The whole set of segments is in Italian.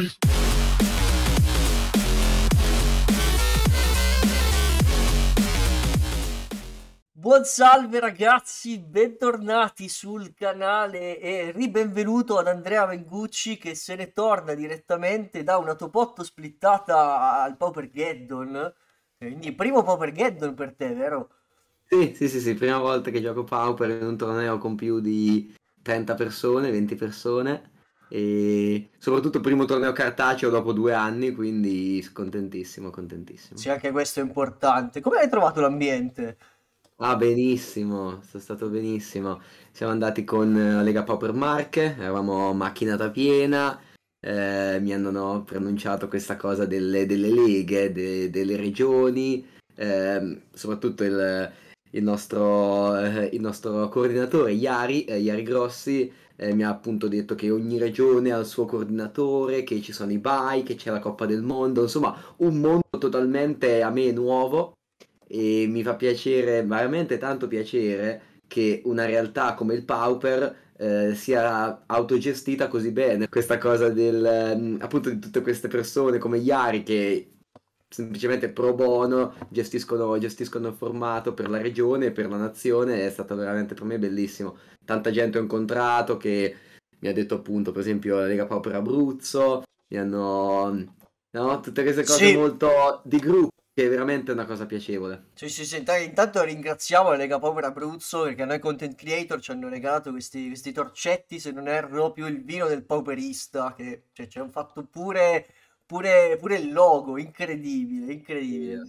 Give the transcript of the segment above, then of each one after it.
qui. Buon salve ragazzi, bentornati sul canale e ribenvenuto ad Andrea Mengucci che se ne torna direttamente da una topotto splittata al Pauper Geddon. Quindi primo Pauper Geddon per te, vero? Sì, sì, sì, sì, prima volta che gioco Power in un torneo con più di 30 persone, 20 persone e soprattutto il primo torneo cartaceo dopo due anni, quindi contentissimo, contentissimo. Sì, anche questo è importante. Come hai trovato l'ambiente? Ah, benissimo, sono stato benissimo. Siamo andati con la eh, Lega Power Mark, eravamo macchinata piena, eh, mi hanno no, pronunciato questa cosa delle, delle leghe, de, delle regioni, eh, soprattutto il il nostro, eh, il nostro coordinatore Iari, eh, Iari Grossi, eh, mi ha appunto detto che ogni regione ha il suo coordinatore, che ci sono i bye, che c'è la Coppa del Mondo, insomma un mondo totalmente a me nuovo e mi fa piacere, veramente tanto piacere, che una realtà come il Pauper eh, sia autogestita così bene. Questa cosa del, mm, appunto di tutte queste persone come Iari che semplicemente pro bono, gestiscono, gestiscono, il formato per la regione, per la nazione, è stato veramente per me bellissimo. Tanta gente ho incontrato che mi ha detto appunto, per esempio, la Lega Pro per Abruzzo, mi hanno... No, tutte queste cose sì. molto di gruppo che è veramente una cosa piacevole. Sì, sì, sì. Intanto ringraziamo la Lega Povera Abruzzo perché noi content creator ci hanno regalato questi, questi torcetti, se non erro, più il vino del pauperista, che cioè, ci hanno fatto pure Pure, pure, il logo, incredibile, incredibile.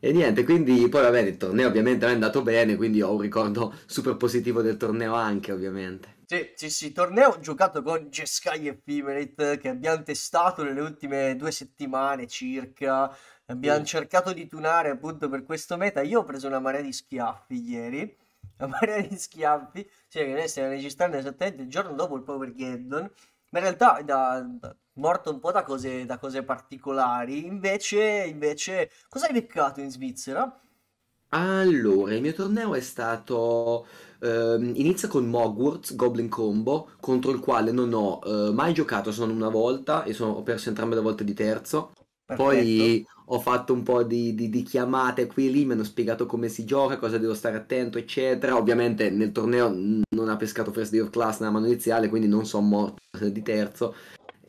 E niente, quindi poi vabbè, il torneo ovviamente è andato bene, quindi ho un ricordo super positivo del torneo anche, ovviamente. Sì, sì, sì, torneo giocato con Jeskai Ephemerate che abbiamo testato nelle ultime due settimane circa, abbiamo sì. cercato di tunare appunto per questo meta, io ho preso una marea di schiaffi ieri, una marea di schiaffi, sì, che noi stiamo registrando esattamente il giorno dopo il Power Gaddon, ma in realtà da, da morto un po' da cose, da cose particolari. Invece, invece, cosa hai beccato in Svizzera? Allora, il mio torneo è stato. Ehm, inizia con Mogwarts Goblin Combo, contro il quale non ho eh, mai giocato, sono una volta e sono, ho perso entrambe le volte di terzo. Perfetto. Poi ho fatto un po' di, di, di, chiamate qui e lì, mi hanno spiegato come si gioca, cosa devo stare attento, eccetera. Ovviamente nel torneo non ha pescato First Day of Class nella mano iniziale, quindi non sono morto di terzo.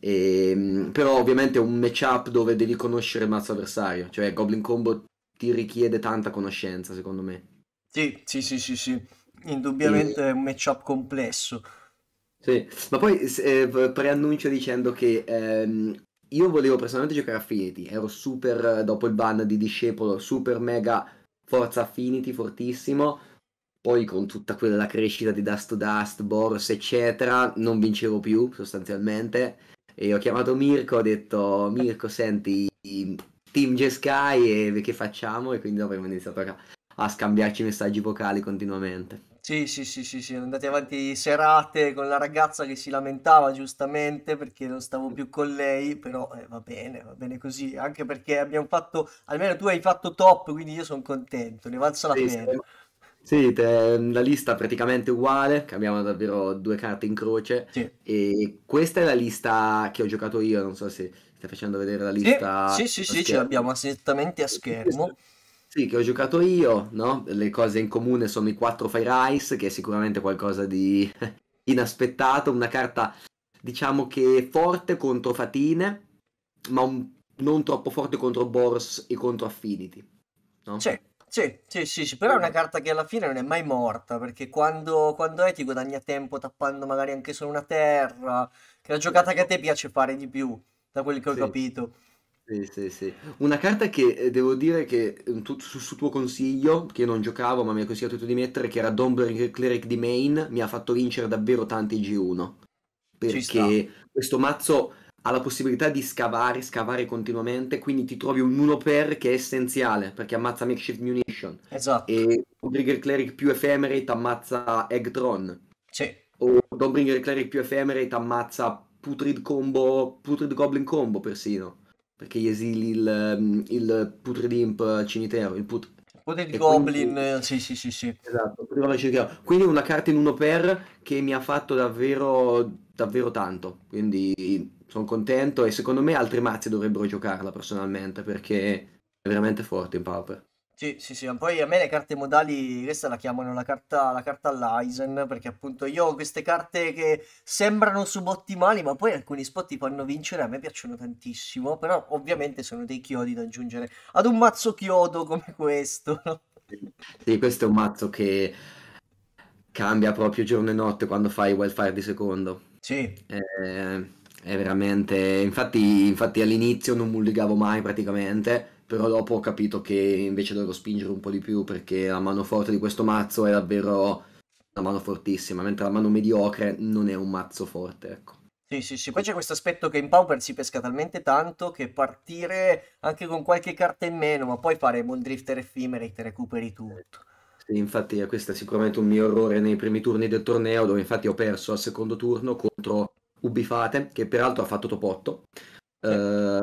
E, ehm, però ovviamente è un matchup dove devi conoscere il mazzo avversario, cioè Goblin Combo ti richiede tanta conoscenza secondo me. Sì, sì, sì, sì, sì. indubbiamente e... è un matchup complesso. Sì, ma poi eh, preannuncio dicendo che ehm, io volevo personalmente giocare Affinity, ero super, eh, dopo il ban di Discepolo, super mega forza Affinity, fortissimo, poi con tutta quella crescita di Dust to Dust, Boros eccetera, non vincevo più sostanzialmente e ho chiamato Mirko, ho detto Mirko senti Team G-Sky e che facciamo? E quindi abbiamo iniziato a, a scambiarci messaggi vocali continuamente. Sì, sì, sì, sì, sì, andate avanti serate con la ragazza che si lamentava giustamente perché non stavo più con lei, però eh, va bene, va bene così, anche perché abbiamo fatto, almeno tu hai fatto top, quindi io sono contento, ne valsa la sì, pena. Stiamo, sì, te, la lista praticamente uguale, cambiamo davvero due carte in croce. Sì. E questa è la lista che ho giocato io, non so se stai facendo vedere la lista. Sì, sì, sì, sì ce l'abbiamo assolutamente a schermo. Sì, che ho giocato io, no? Le cose in comune sono i quattro Fire Ice, che è sicuramente qualcosa di inaspettato, una carta diciamo che forte contro Fatine, ma un... non troppo forte contro Boros e contro Affinity. No? Sì. Sì, sì, sì, sì, però è una carta che alla fine non è mai morta, perché quando, quando è ti guadagna tempo tappando magari anche solo una terra, che è la giocata che a te piace fare di più, da quel che ho Sì. capito. Sì, sì, sì. Una carta che eh, devo dire che eh, tu- su, su tuo consiglio, che io non giocavo, ma mi hai consigliato tu di mettere, che era Dombrering Cleric di Main, mi ha fatto vincere davvero tanti G1. Perché questo mazzo ha la possibilità di scavare, scavare continuamente, quindi ti trovi un 1 per che è essenziale, perché ammazza makeshift munition. Esatto. E Dobringer Cleric più Ephemerate ammazza Eggtron. Sì. O Dobringer Cleric più Ephemerate ammazza Putrid Combo, Putrid Goblin Combo persino, perché gli esili il, mm, il Putrid Imp cimitero, il Putrid... Potere Goblin, quindi... Eh, sì, sì, sì, sì. Esatto, quindi una carta in 1 per che mi ha fatto davvero, davvero tanto. Quindi sono contento e secondo me altri mazzi dovrebbero giocarla personalmente perché è veramente forte in Pauper. Sì, sì, sì, ma poi a me le carte modali, questa la chiamano la carta, la carta all'Eisen, perché appunto io ho queste carte che sembrano subottimali, ma poi alcuni spot ti fanno vincere, a me piacciono tantissimo, però ovviamente sono dei chiodi da aggiungere ad un mazzo chiodo come questo. Sì, questo è un mazzo che cambia proprio giorno e notte quando fai Wildfire di secondo. Sì. Eh, è veramente. Infatti, infatti all'inizio non mulligavo mai praticamente. Però dopo ho capito che invece dovevo spingere un po' di più perché la mano forte di questo mazzo è davvero una mano fortissima, mentre la mano mediocre non è un mazzo forte, ecco. Sì, sì, sì. Poi c'è questo aspetto che in Pauper si pesca talmente tanto che partire anche con qualche carta in meno, ma poi fare Moldrifter Mondrifter Ephemerate, recuperi tutto. Sì, infatti questo è sicuramente un mio errore nei primi turni del torneo, dove infatti ho perso al secondo turno contro Ubifate, che peraltro ha fatto top 8, sì. eh,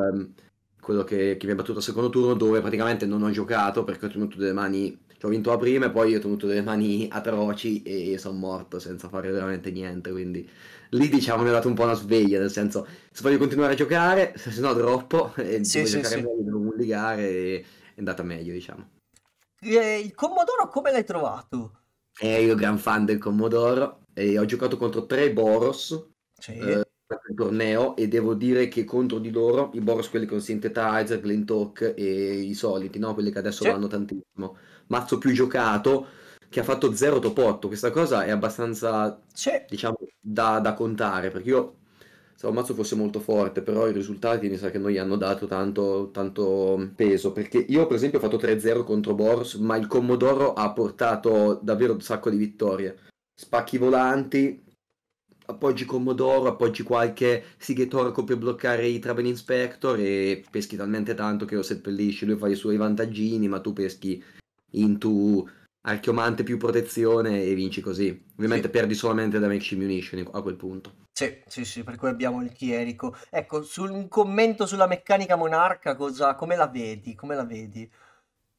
quello che, che, mi ha battuto al secondo turno, dove praticamente non ho giocato perché ho tenuto delle mani, cioè ho vinto la prima e poi ho tenuto delle mani atroci e sono morto senza fare veramente niente, quindi lì diciamo mi ha dato un po' una sveglia, nel senso se voglio continuare a giocare, se no troppo, e sì, devo sì, giocare sì. meglio, devo mulligare e è andata meglio diciamo. E eh, il Commodoro come l'hai trovato? Eh, io gran fan del Commodoro e ho giocato contro tre Boros sì. eh, il torneo e devo dire che contro di loro i Boros quelli con Synthetizer, Glen Talk e i soliti, no? quelli che adesso sì. vanno tantissimo. Mazzo più giocato che ha fatto 0 top 8, questa cosa è abbastanza sì. diciamo da, da, contare perché io se un mazzo fosse molto forte, però i risultati mi sa che non gli hanno dato tanto, tanto peso. Perché io, per esempio, ho fatto 3-0 contro Boros, ma il Commodoro ha portato davvero un sacco di vittorie. Spacchi volanti, appoggi Commodoro, appoggi qualche Sighetorco per bloccare i Traven Inspector e peschi talmente tanto che lo seppellisci, lui fa i suoi vantaggini, ma tu peschi Intu, Archiomante più protezione e vinci così. Ovviamente sì. perdi solamente da Damage Munition a quel punto. Sì, sì, sì, per cui abbiamo il Chierico. Ecco, sul, un commento sulla meccanica monarca, cosa, come la vedi? Come la vedi?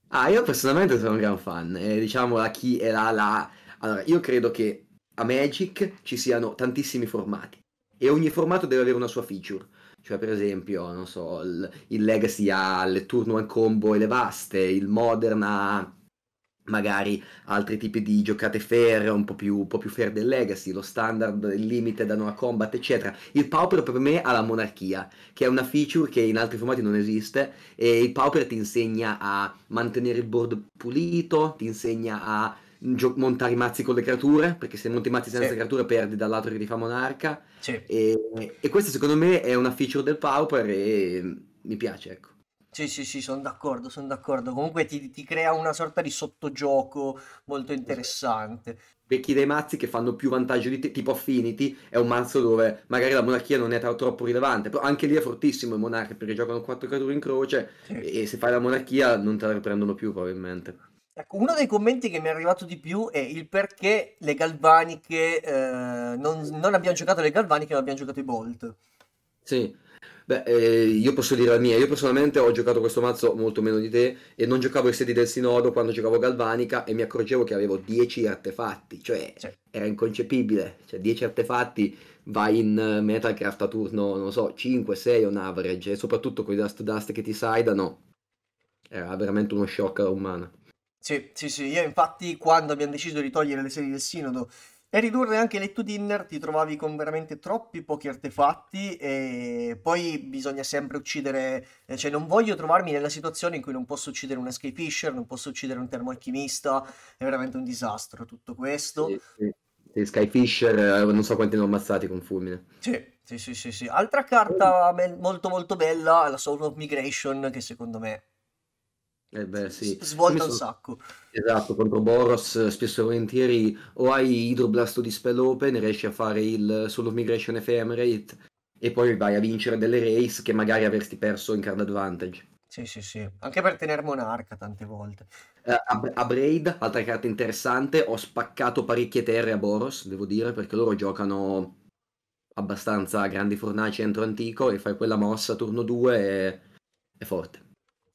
Ah, io personalmente sono un gran fan, eh, diciamo la chi è la la... Allora, io credo che a Magic ci siano tantissimi formati e ogni formato deve avere una sua feature. Cioè, per esempio, non so, il, il Legacy ha le turno and combo e le vaste, il Modern ha magari altri tipi di giocate fair, un po' più, un po più fair del Legacy, lo standard, il limited hanno a combat, eccetera. Il Pauper per me ha la monarchia, che è una feature che in altri formati non esiste, e il Pauper ti insegna a mantenere il board pulito, ti insegna a gio- montare i mazzi con le creature, perché se monti i mazzi senza sì. creature perdi dall'altro che ti fa monarca. Sì. E, e, questa secondo me è una feature del Pauper e mi piace, ecco. Sì, sì, sì, sono d'accordo, sono d'accordo. Comunque ti, ti, crea una sorta di sottogioco molto interessante. Becchi dei mazzi che fanno più vantaggio di te, tipo Affinity, è un mazzo dove magari la monarchia non è tro- troppo rilevante, però anche lì è fortissimo il monarca perché giocano 4 creature in croce sì. e se fai la monarchia non te la riprendono più probabilmente. Ecco, uno dei commenti che mi è arrivato di più è il perché le galvaniche eh, non, non, abbiamo giocato le galvaniche, ma abbiamo giocato i Bolt. Sì. Beh, eh, io posso dire la mia, io personalmente ho giocato questo mazzo molto meno di te e non giocavo i sedi del sinodo quando giocavo Galvanica e mi accorgevo che avevo 10 artefatti, cioè certo. era inconcepibile, cioè 10 artefatti vai in Metalcraft a turno, non so, 5-6 on average e soprattutto con i Dust Dust che ti sidano, era veramente uno shock umano. Sì, sì, sì, io infatti quando abbiamo deciso di togliere le sedi del sinodo e ridurre anche le to dinner ti trovavi con veramente troppi pochi artefatti e poi bisogna sempre uccidere, eh, cioè non voglio trovarmi nella situazione in cui non posso uccidere un escape fisher, non posso uccidere un termoalchimista, è veramente un disastro tutto questo. Sì, sì. Skyfisher, eh, non so quanti ne ho ammazzati con fulmine. Sì, sì, sì, sì, sì. Altra carta be- molto molto bella, è la Soul of Migration, che secondo me eh beh, sì. Svolta sono... un sacco. Esatto, contro Boros eh, spesso e volentieri o hai Hydroblast o Dispel Open, riesci a fare il solo Migration Ephemerate e poi vai a vincere delle race che magari avresti perso in card advantage. Sì, sì, sì. Anche per tenere Monarca tante volte. Uh, a, a Braid, altra carta interessante, ho spaccato parecchie terre a Boros, devo dire, perché loro giocano abbastanza grandi fornaci entro antico e fai quella mossa turno 2 e... è forte.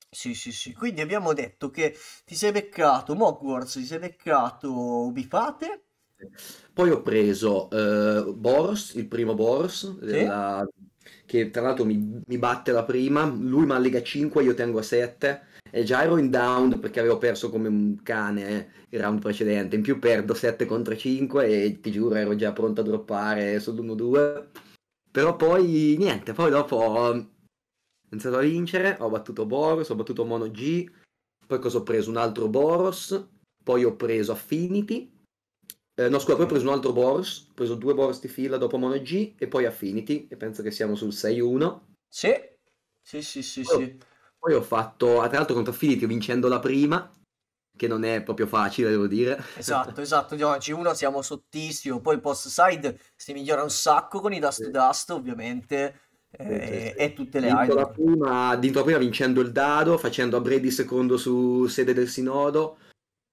Sì, sì, sì. Quindi abbiamo detto che ti sei beccato Mogwarts, ti sei beccato Bifate. Poi ho preso eh, Boros, il primo Boros, della... Eh, che tra l'altro mi, mi, batte la prima, lui mi ha lega 5, io tengo a 7, e già ero in down perché avevo perso come un cane eh, il round precedente, in più perdo 7 contro 5 e ti giuro ero già pronto a droppare sull'1-2, però poi niente, poi dopo ho iniziato a vincere, ho battuto Boros, ho battuto Mono G, poi cosa ho preso? Un altro Boros, poi ho preso Affinity, eh, no, scusa, poi ho preso un altro Boros. Ho preso due Boros di fila dopo Mono G e poi Affinity. E penso che siamo sul 6-1. Sì, sì, sì, sì. Poi, sì. poi ho fatto, ah, tra l'altro, contro Affinity vincendo la prima, che non è proprio facile, devo dire. Esatto, esatto. Di oggi 1 siamo sottissimo. Poi post side si migliora un sacco con i Dust to Dust, ovviamente e, eh, e tutte le altre. Dinto la prima vincendo il dado, facendo a Brady secondo su sede del sinodo,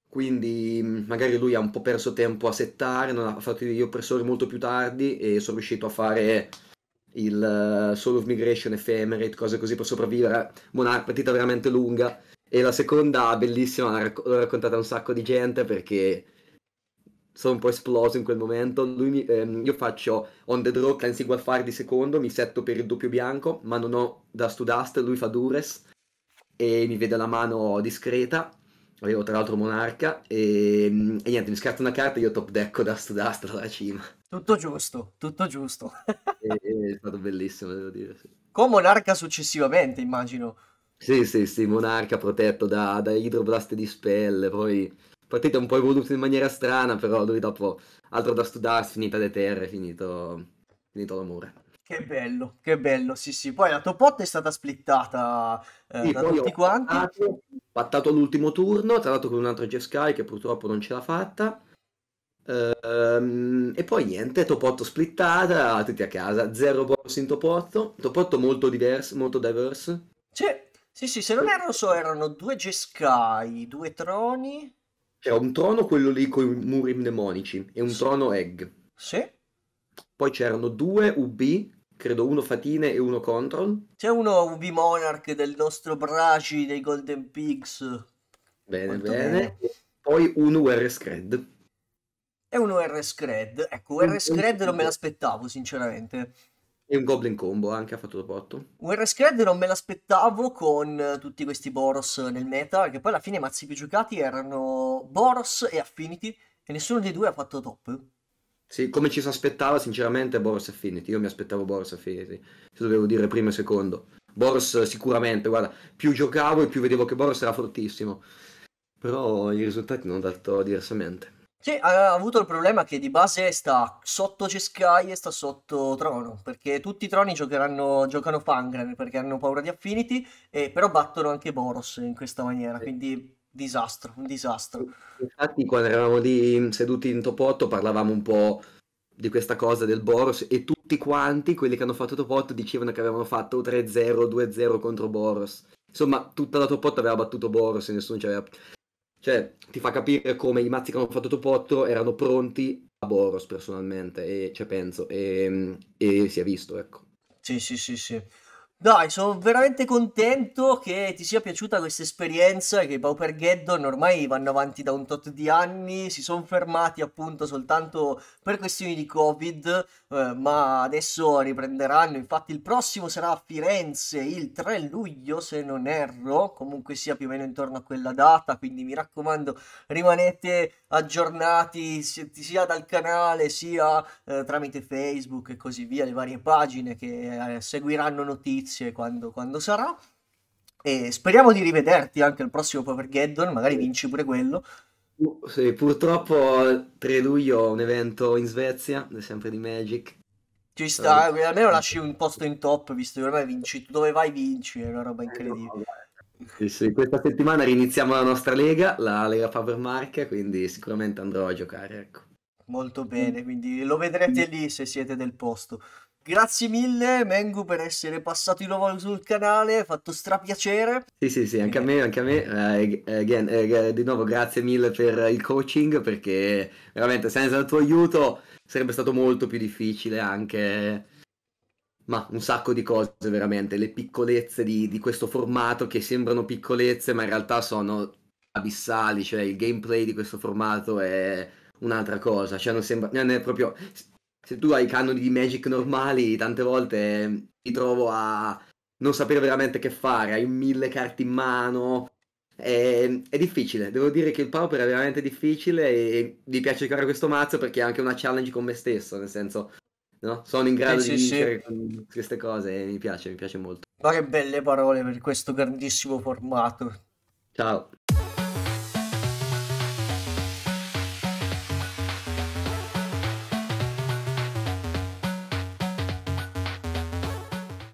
quindi mm, magari lui ha un po' perso tempo a settare, non ha fatto gli oppressori molto più tardi e sono riuscito a fare il uh, eh, Soul of Migration Ephemerate, cose così per sopravvivere, una partita veramente lunga. E la seconda, bellissima, l'ho raccontata a un sacco di gente perché sono un po' esploso in quel momento. Mi, ehm, io faccio on the draw, cleansing warfare di secondo, mi setto per il doppio bianco, ma non ho dust to dust, lui fa dures e mi vede la mano discreta. Avevo tra l'altro monarca e, e niente, mi scarto una carta e io top deck da to dust dalla cima. Tutto giusto, tutto giusto. e, è stato bellissimo, devo dire. Sì. Con monarca successivamente, immagino. Sì, sì, sì, monarca protetto da, da idroblast di spelle, poi partita un po' evoluta in maniera strana, però lui dopo altro da studarsi, finita le terre, finito, finito l'amore. Che bello, che bello, sì sì. Poi la top 8 è stata splittata eh, sì, da tutti quanti. Pattato, pattato l'ultimo turno, tra l'altro con un altro Jeff Sky che purtroppo non ce l'ha fatta. Ehm, e poi niente, top 8 splittata, tutti a casa, zero boss in top 8. Top 8 molto diverso, molto diverse. Sì, sì, sì, se non erro so erano due Jeskai, due Troni, c'era un trono quello lì con i muri mnemonici e un sì. trono egg. Sì. Poi c'erano due UB, credo uno Fatine e uno Control. C'è uno UB Monarch del nostro Braci dei Golden Pigs. Bene, Molto bene. bene. Poi ecco, un URS Cred. E un URS Cred. Ecco, URS Cred non me l'aspettavo, sinceramente. E un Goblin Combo anche ha fatto dopo 8. Un Rescred non me l'aspettavo con eh, tutti questi Boros eh, nel meta, perché poi alla fine i mazzi più giocati erano Boros e Affinity, e nessuno dei due ha fatto top. Sì, come ci si aspettava sinceramente Boros e Affinity, io mi aspettavo Boros e Affinity, se dovevo dire primo e secondo. Boros eh, sicuramente, guarda, più giocavo e più vedevo che Boros era fortissimo, però i risultati non hanno dato diversamente. Sì, ha avuto il problema che di base sta sotto Ceskai e sta sotto Trono, perché tutti i troni giocheranno, giocano Fangren perché hanno paura di Affinity, e, però battono anche Boros in questa maniera, sì. quindi disastro, un disastro. Infatti quando eravamo lì seduti in top 8 parlavamo un po' di questa cosa del Boros e tutti quanti quelli che hanno fatto top 8 dicevano che avevano fatto 3-0, 2-0 contro Boros. Insomma, tutta la top 8 aveva battuto Boros e nessuno ci aveva... Cioè, ti fa capire come i mazzi che hanno fatto top 8 erano pronti a Boros personalmente, e ci cioè, penso, e, e si è visto, ecco. Sì, sì, sì, sì. Dai, sono veramente contento che ti sia piaciuta questa esperienza e che i Pauper Geddon ormai vanno avanti da un tot di anni, si sono fermati appunto soltanto per questioni di Covid, eh, ma adesso riprenderanno, infatti il prossimo sarà a Firenze il 3 luglio se non erro, comunque sia più o meno intorno a quella data, quindi mi raccomando rimanete aggiornati sia dal canale sia eh, tramite Facebook e così via, le varie pagine che eh, seguiranno notizie quando, quando sarà. E speriamo di rivederti anche al prossimo Powergeddon, magari vinci pure quello. sì, purtroppo 3 luglio ho un evento in Svezia, sempre di Magic. Ci sta, almeno lasci un posto in top, visto che ormai vinci, dove vai vinci, è una roba eh, incredibile. Sì, sì, questa settimana riniziamo la nostra lega, la Lega Power Mark, quindi sicuramente andrò a giocare. Ecco. Molto bene, quindi lo vedrete lì se siete del posto. Grazie mille Mengu per essere passato di nuovo sul canale, ha fatto strapiacere. Sì, sì, sì, anche a me, anche a me. Uh, again, uh, di nuovo grazie mille per il coaching perché veramente senza il tuo aiuto sarebbe stato molto più difficile anche ma un sacco di cose veramente, le piccolezze di, di, questo formato che sembrano piccolezze ma in realtà sono abissali, cioè il gameplay di questo formato è un'altra cosa, cioè non sembra, non è proprio, se tu hai i canoni di Magic normali tante volte ti eh, trovo a non sapere veramente che fare, hai mille carte in mano, è, è, difficile, devo dire che il Pauper è veramente difficile e, e mi piace giocare questo mazzo perché è anche una challenge con me stesso, nel senso no? sono in grado sì, di sì, vincere sì. con queste cose e mi piace, mi piace molto. Fare belle parole per questo grandissimo formato. Ciao.